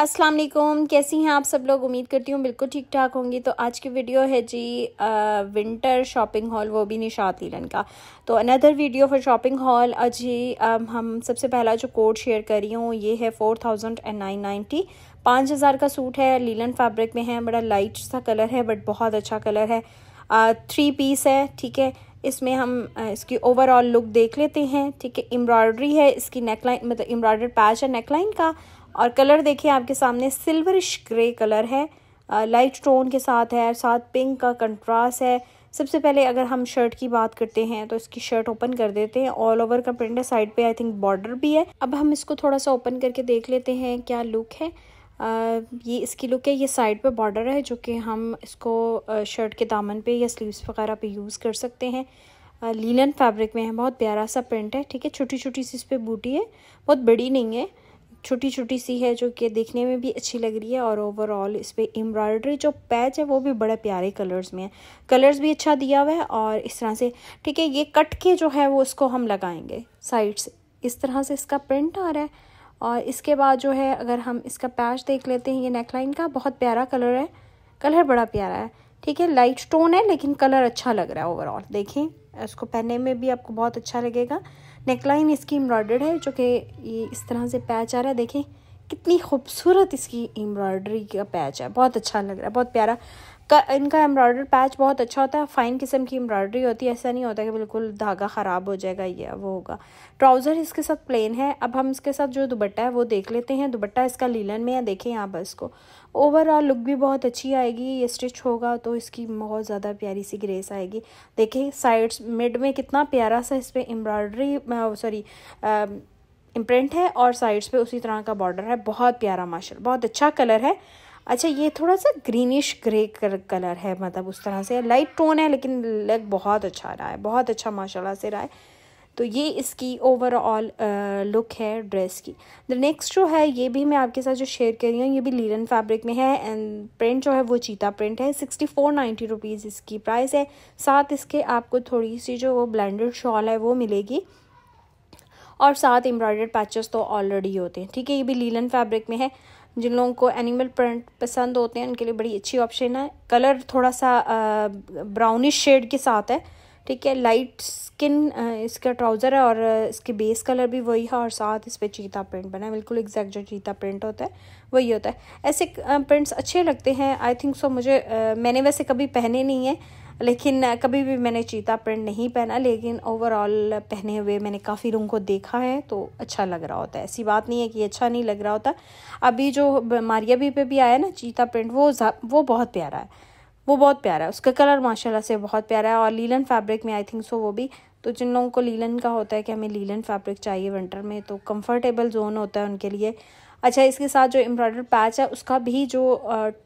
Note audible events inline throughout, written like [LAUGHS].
अस्सलाम वालेकुम कैसी हैं आप सब लोग उम्मीद करती हूँ बिल्कुल ठीक ठाक होंगी तो आज की वीडियो है जी आ, विंटर शॉपिंग हॉल वो भी निशात लीलन का तो another video for shopping haul जी हम सबसे पहला जो कोड शेयर कर रही हूँ ये है four thousand and nine ninety पाँच हज़ार का सूट है लीलन फैब्रिक में है बड़ा लाइट सा कलर है बट बहुत अच्छा कलर है आ, थ्री पीस है ठीक है इसमें हम इसकी ओवरऑल लुक देख लेते हैं ठीक है एम्ब्रॉयडरी है इसकी नेकलाइन मतलब एम्ब्रॉयडर पैच है नेकलाइन का और कलर देखिए आपके सामने सिल्वरिश ग्रे कलर है लाइट टोन के साथ है साथ पिंक का कंट्रास्ट है सबसे पहले अगर हम शर्ट की बात करते हैं तो इसकी शर्ट ओपन कर देते हैं ऑल ओवर का प्रिंट है साइड पे आई थिंक बॉर्डर भी है अब हम इसको थोड़ा सा ओपन करके देख लेते हैं क्या लुक है आ, ये इसकी लुक है ये साइड पे बॉर्डर है जो कि हम इसको शर्ट के दामन पे या स्लीव्स वगैरह पे यूज़ कर सकते हैं लीलन फैब्रिक में है बहुत प्यारा सा प्रिंट है ठीक है छोटी छोटी सी इस पर बूटी है बहुत बड़ी नहीं है छोटी छोटी सी है जो कि देखने में भी अच्छी लग रही है और ओवरऑल इस पर एम्ब्रॉयडरी जो पैच है वो भी बड़े प्यारे कलर्स में है कलर्स भी अच्छा दिया हुआ है और इस तरह से ठीक है ये कट के जो है वो इसको हम लगाएंगे साइड से इस तरह से इसका प्रिंट आ रहा है और इसके बाद जो है अगर हम इसका पैच देख लेते हैं ये नेकलाइन का बहुत प्यारा कलर है कलर बड़ा प्यारा है ठीक है लाइट स्टोन है लेकिन कलर अच्छा लग रहा है ओवरऑल देखें इसको पहनने में भी आपको बहुत अच्छा लगेगा नेकलाइन इसकी एम्ब्रॉयडर्ड है जो कि ये इस तरह से पैच आ रहा है देखें कितनी खूबसूरत इसकी एम्ब्रॉयडरी का पैच है बहुत अच्छा लग रहा है बहुत प्यारा का इनका एम्ब्रॉयडर पैच बहुत अच्छा होता है फ़ाइन किस्म की एम्ब्रॉयडरी होती है ऐसा नहीं होता कि बिल्कुल धागा ख़राब हो जाएगा ये वो होगा ट्राउज़र इसके साथ प्लेन है अब हम इसके साथ जो दुबट्टा है वो देख लेते हैं दुबट्टा इसका लीलन में है देखें यहाँ पर इसको ओवरऑल लुक भी बहुत अच्छी आएगी ये स्टिच होगा तो इसकी बहुत ज़्यादा प्यारी सी ग्रेस आएगी देखें साइड्स मिड में कितना प्यारा सा इस पर एम्ब्रॉयडरी सॉरी इम्प्रिंट है और साइड्स पे उसी तरह का बॉर्डर है बहुत प्यारा माशा बहुत अच्छा कलर है अच्छा ये थोड़ा सा ग्रीनिश ग्रे कलर है मतलब उस तरह से लाइट टोन है लेकिन लग बहुत अच्छा रहा है बहुत अच्छा माशाल्लाह से रहा है तो ये इसकी ओवरऑल लुक है ड्रेस की द नेक्स्ट जो है ये भी मैं आपके साथ जो शेयर कर रही हूँ ये भी लीलन फैब्रिक में है एंड प्रिंट जो है वो चीता प्रिंट है सिक्सटी फोर नाइन्टी रुपीज़ इसकी प्राइस है साथ इसके आपको थोड़ी सी जो वो ब्लेंडेड शॉल है वो मिलेगी और साथ एम्ब्रॉयडर्ड पैचेस तो ऑलरेडी होते हैं ठीक है ये भी लीलन फैब्रिक में है जिन लोगों को एनिमल प्रिंट पसंद होते हैं उनके लिए बड़ी अच्छी ऑप्शन है कलर थोड़ा सा ब्राउनिश शेड के साथ है ठीक है लाइट स्किन इसका ट्राउज़र है और इसके बेस कलर भी वही है और साथ इस पर चीता प्रिंट बना है बिल्कुल एग्जैक्ट जो चीता प्रिंट होता है वही होता है ऐसे प्रिंट्स अच्छे लगते हैं आई थिंक सो मुझे मैंने वैसे कभी पहने नहीं है लेकिन कभी भी मैंने चीता प्रिंट नहीं पहना लेकिन ओवरऑल पहने हुए मैंने काफ़ी लोगों को देखा है तो अच्छा लग रहा होता है ऐसी बात नहीं है कि अच्छा नहीं लग रहा होता अभी जो मारिया भी पे भी आया ना चीता प्रिंट वो वो बहुत प्यारा है वो बहुत प्यारा है उसका कलर माशाल्लाह से बहुत प्यारा है और लीलन फैब्रिक में आई थिंक सो वो भी तो जिन लोगों को लीलन का होता है कि हमें लीलन फैब्रिक चाहिए विंटर में तो कंफर्टेबल जोन होता है उनके लिए अच्छा इसके साथ जो एम्ब्रॉयडर पैच है उसका भी जो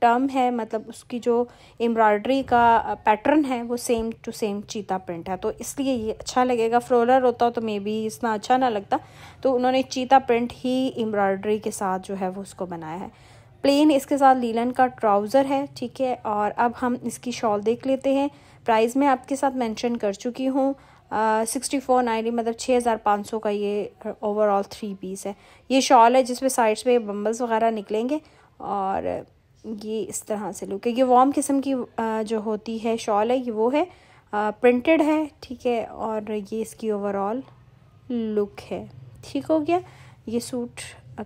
टर्म है मतलब उसकी जो एम्ब्रॉयडरी का पैटर्न है वो same to same cheetah print है तो इसलिए ये अच्छा लगेगा फ्लोलर होता तो मे बी इतना अच्छा ना लगता तो उन्होंने चीता प्रिंट ही एम्ब्रॉयडरी के साथ जो है वो उसको बनाया है प्लेन इसके साथ लीलन का ट्राउज़र है ठीक है और अब हम इसकी शॉल देख लेते हैं प्राइस मैं आपके साथ मेंशन कर चुकी हूँ सिक्सटी फोर नाइन्टी मतलब छः हज़ार पाँच सौ का ये ओवरऑल थ्री पीस है ये शॉल है जिसमें साइड्स पे बम्बल्स वगैरह निकलेंगे और ये इस तरह से लुक है ये वार्म किस्म की आ, जो होती है शॉल है ये वो है प्रिंटेड है ठीक है और ये इसकी ओवरऑल लुक है ठीक हो गया ये सूट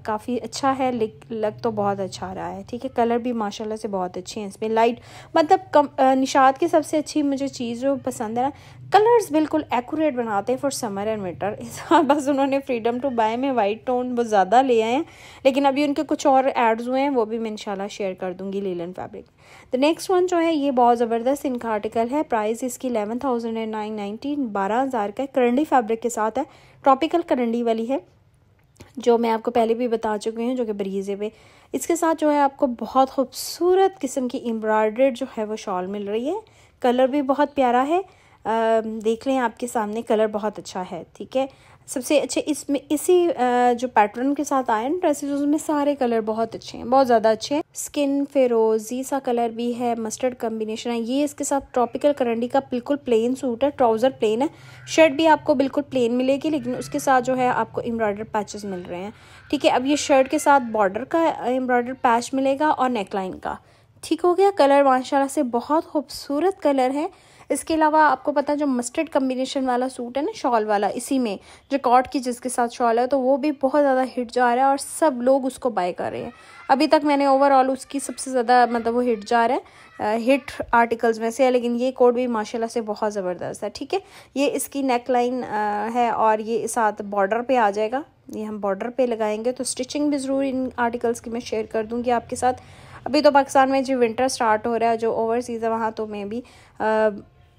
काफ़ी अच्छा है लिक लग तो बहुत अच्छा आ रहा है ठीक है कलर भी माशाल्लाह से बहुत अच्छे हैं इसमें लाइट मतलब कम निशात की सबसे अच्छी मुझे चीज़ जो पसंद है ना कलर्स बिल्कुल एक्यूरेट बनाते हैं फॉर समर एंड विंटर इस बार बस उन्होंने फ्रीडम टू बाय में वाइट टोन बहुत ज़्यादा ले आए हैं लेकिन अभी उनके कुछ और एड्स हुए हैं वो भी मैं इंशाल्लाह शेयर कर दूँगी linen fabric the next one जो है ये बहुत ज़बरदस्त इनका आर्टिकल है प्राइस इसकी eleven thousand and nine nineteen बारह हज़ार का करंडी फैब्रिक के साथ है ट्रॉपिकल करंडी वाली है जो मैं आपको पहले भी बता चुकी हूँ जो कि बरीज़े पे इसके साथ जो है आपको बहुत खूबसूरत किस्म की एम्ब्रॉयड्रेड जो है वो शॉल मिल रही है कलर भी बहुत प्यारा है आ, देख लें आपके सामने कलर बहुत अच्छा है ठीक है सबसे अच्छे इसमें इसी जो पैटर्न के साथ आए ना ड्रेसेज उसमें सारे कलर बहुत अच्छे हैं बहुत ज़्यादा अच्छे हैं स्किन फेरोजी सा कलर भी है मस्टर्ड कम्बिनेशन है ये इसके साथ ट्रॉपिकल करंडी का बिल्कुल प्लेन सूट है ट्राउज़र प्लेन है शर्ट भी आपको बिल्कुल प्लेन मिलेगी लेकिन उसके साथ जो है आपको एम्ब्रॉयडर पैचेस मिल रहे हैं ठीक है अब ये शर्ट के साथ बॉर्डर का एम्ब्रॉयडर पैच मिलेगा और नेकलाइन का ठीक हो गया कलर माशाला से बहुत खूबसूरत कलर है इसके अलावा आपको पता है जो मस्टर्ड कम्बिनेशन वाला सूट है ना शॉल वाला इसी में जो कॉट की जिसके साथ शॉल है तो वो भी बहुत ज़्यादा हिट जा रहा है और सब लोग उसको बाय कर रहे हैं अभी तक मैंने ओवरऑल उसकी सबसे ज़्यादा मतलब वो हिट जा रहा है हिट आर्टिकल्स में से है लेकिन ये कोट भी माशाल्लाह से बहुत ज़बरदस्त है ठीक है ये इसकी नेक लाइन है और ये साथ बॉर्डर पे आ जाएगा ये हम बॉर्डर पे लगाएंगे तो स्टिचिंग भी ज़रूर इन आर्टिकल्स की मैं शेयर कर दूँगी आपके साथ अभी तो पाकिस्तान में जो विंटर स्टार्ट हो रहा है जो ओवरसीज़ है वहाँ तो मे भी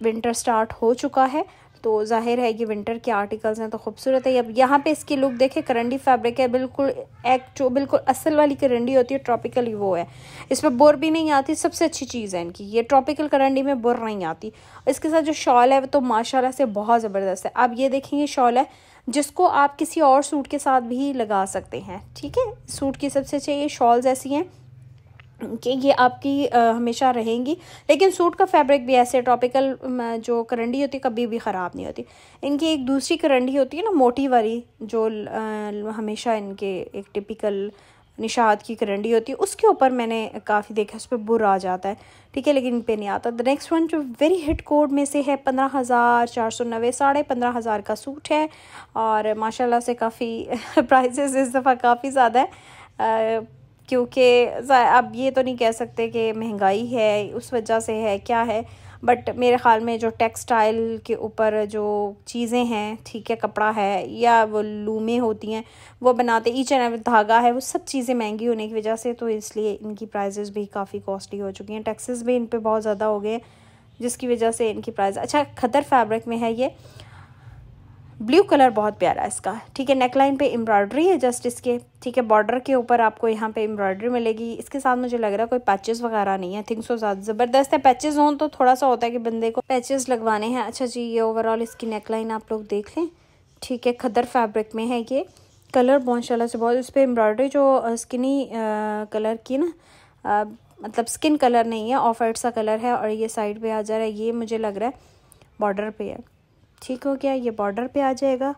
विंटर स्टार्ट हो चुका है तो जाहिर है ये विंटर के आर्टिकल्स हैं तो खूबसूरत है अब यहाँ पे इसकी लुक देखें करंडी फैब्रिक है बिल्कुल एक जो बिल्कुल असल वाली करंडी होती है ट्रॉपिकल वो है इस पर बोर भी नहीं आती सबसे अच्छी चीज़ है इनकी ये ट्रॉपिकल करंडी में बोर नहीं आती इसके साथ जो शॉल है वो तो माशाला से बहुत ज़बरदस्त है आप ये देखें ये शॉल है जिसको आप किसी और सूट के साथ भी लगा सकते हैं ठीक है सूट की सबसे ये शॉल्स ऐसी हैं कि ये आपकी आ, हमेशा रहेंगी लेकिन सूट का फैब्रिक भी ऐसे ट्रॉपिकल जो करंडी होती है कभी भी ख़राब नहीं होती इनकी एक दूसरी करंडी होती है ना मोटी वाली जो आ, हमेशा इनके एक टिपिकल निशाद की करंडी होती है उसके ऊपर मैंने काफ़ी देखा उस पर बुर आ जाता है ठीक है लेकिन इन पे नहीं आता द नेक्स्ट वन जो वेरी हिट कोड में से है पंद्रह हज़ार चार सौ नबे साढ़े पंद्रह हज़ार का सूट है और माशाल्लाह से काफ़ी प्राइसेस [LAUGHS] इस दफ़ा काफ़ी ज़्यादा है क्योंकि अब ये तो नहीं कह सकते कि महंगाई है उस वजह से है क्या है बट मेरे ख़्याल में जो टेक्सटाइल के ऊपर जो चीज़ें हैं ठीक है कपड़ा है या वो लूमें होती हैं वो बनाते ईच एंड एवरी धागा है वो सब चीज़ें महंगी होने की वजह से तो इसलिए इनकी प्राइजेज़ भी काफ़ी कॉस्टली हो चुकी हैं टैक्सेस भी इन पर बहुत ज़्यादा हो गए जिसकी वजह से इनकी प्राइस अच्छा खदर फैब्रिक में है ये ब्लू कलर बहुत प्यारा है इसका ठीक है नेकलाइन पे एम्ब्रॉयडरी है जस्ट इसके ठीक है बॉर्डर के ऊपर आपको यहाँ पे एम्ब्रॉयडरी मिलेगी इसके साथ मुझे लग रहा है कोई पैचेस वगैरह नहीं है थिंक सो ज़्यादा ज़बरदस्त है पैचेस हों तो थोड़ा सा होता है कि बंदे को पैचेस लगवाने हैं अच्छा जी ये ओवरऑल इसकी नेकलाइन आप लोग देख लें ठीक है खदर फैब्रिक में है ये कलर माशाला से बहुत इस पर एम्ब्रॉयडरी जो स्किनी कलर की ना मतलब स्किन कलर नहीं है ऑफ वाइट सा कलर है और ये साइड पर आ जा रहा है ये मुझे लग रहा है बॉर्डर पे है ठीक हो गया ये बॉर्डर पे आ जाएगा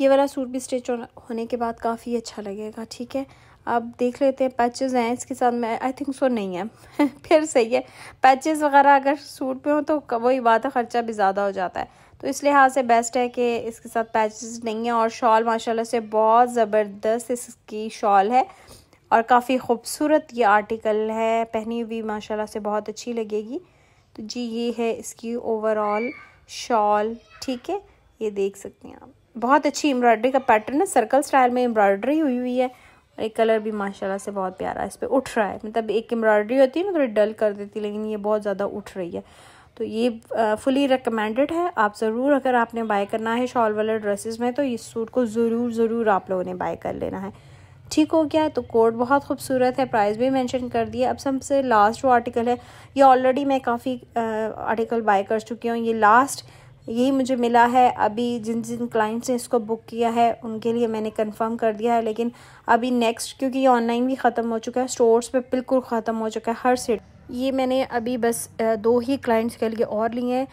ये वाला सूट भी स्टिच होने के बाद काफ़ी अच्छा लगेगा ठीक है अब देख लेते हैं पैचेज़ हैं इसके साथ मैं आई थिंक सो नहीं है [LAUGHS] फिर सही है पैचेज़ वगैरह अगर सूट पे हो तो वही बात है ख़र्चा भी ज़्यादा हो जाता है तो इस लिहाज से बेस्ट है कि इसके साथ पैचेस नहीं है और शॉल माशाल्लाह से बहुत ज़बरदस्त इसकी शॉल है और काफ़ी खूबसूरत ये आर्टिकल है पहनी हुई माशाल्लाह से बहुत अच्छी लगेगी तो जी ये है इसकी ओवरऑल शॉल ठीक है ये देख सकते हैं आप बहुत अच्छी एम्ब्रॉयडरी का पैटर्न है सर्कल स्टाइल में एम्ब्रॉयडरी हुई हुई है और एक कलर भी माशाल्लाह से बहुत प्यारा है इस पर उठ रहा है मतलब एक एम्ब्रॉयडरी होती है ना थोड़ी डल कर देती लेकिन ये बहुत ज़्यादा उठ रही है तो ये फुली रिकमेंडेड है आप ज़रूर अगर आपने बाय करना है शॉल वाले ड्रेसेस में तो इस सूट को ज़रूर ज़रूर आप लोगों ने बाय कर लेना है ठीक हो गया तो कोड बहुत खूबसूरत है प्राइस भी मेंशन कर दिया अब सबसे लास्ट जो आर्टिकल है ये ऑलरेडी मैं काफ़ी आर्टिकल बाय कर चुकी हूँ ये लास्ट यही मुझे मिला है अभी जिन जिन क्लाइंट्स ने इसको बुक किया है उनके लिए मैंने कंफर्म कर दिया है लेकिन अभी नेक्स्ट क्योंकि ये ऑनलाइन भी ख़त्म हो चुका है स्टोर्स पे बिल्कुल ख़त्म हो चुका है हर सेट ये मैंने अभी बस दो ही क्लाइंट्स के लिए और लिए हैं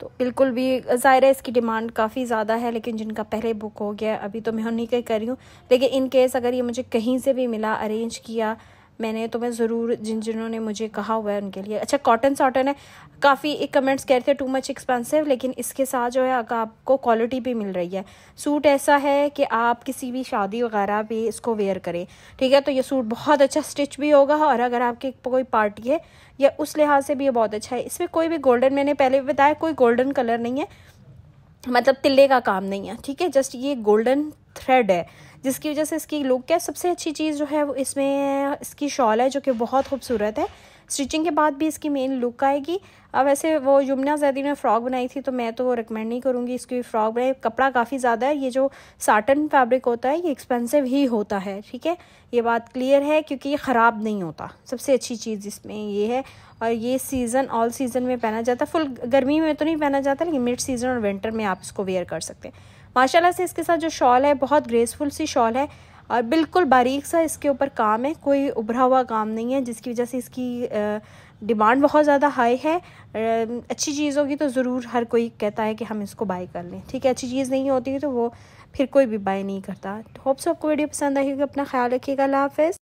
तो बिल्कुल भी ज़ाहिर है इसकी डिमांड काफ़ी ज़्यादा है लेकिन जिनका पहले बुक हो गया अभी तो मैं उन्हीं का कर रही हूँ लेकिन इन केस अगर ये मुझे कहीं से भी मिला अरेंज किया मैंने तो मैं ज़रूर जिन जिन्होंने मुझे कहा हुआ है उनके लिए अच्छा कॉटन साटन है काफ़ी एक कमेंट्स कह रहे थे टू मच एक्सपेंसिव लेकिन इसके साथ जो है आपको क्वालिटी भी मिल रही है सूट ऐसा है कि आप किसी भी शादी वगैरह भी इसको वेयर करें ठीक है तो ये सूट बहुत अच्छा स्टिच भी होगा और अगर आपकी कोई पार्टी है या उस लिहाज से भी ये बहुत अच्छा है इसमें कोई भी गोल्डन मैंने पहले भी बताया कोई गोल्डन कलर नहीं है मतलब तिल्ले का काम नहीं है ठीक है जस्ट ये गोल्डन थ्रेड है जिसकी वजह से इसकी लुक है सबसे अच्छी चीज़ जो है वो इसमें इसकी शॉल है जो कि बहुत खूबसूरत है स्टिचिंग के बाद भी इसकी मेन लुक आएगी अब वैसे वो यमुना जैदी ने फ्रॉक बनाई थी तो मैं तो रिकमेंड नहीं करूँगी इसकी फ्रॉक बनाई कपड़ा काफ़ी ज़्यादा है ये जो साटन फैब्रिक होता है ये एक्सपेंसिव ही होता है ठीक है ये बात क्लियर है क्योंकि ये ख़राब नहीं होता सबसे अच्छी चीज़ इसमें ये है और ये सीज़न ऑल सीज़न में पहना जाता है फुल गर्मी में तो नहीं पहना जाता लेकिन मिड सीज़न और विंटर में आप इसको वेयर कर सकते हैं माशाल्लाह से इसके साथ जो शॉल है बहुत ग्रेसफुल सी शॉल है और बिल्कुल बारीक सा इसके ऊपर काम है कोई उभरा हुआ काम नहीं है जिसकी वजह से इसकी डिमांड बहुत ज़्यादा हाई है अच्छी चीज़ होगी तो ज़रूर हर कोई कहता है कि हम इसको बाई कर लें ठीक है अच्छी चीज़ नहीं होती तो वो फिर कोई भी बाई नहीं करता होप्स आपको वीडियो पसंद आएगी अपना ख्याल रखिएगा अल्लाह हाफिज़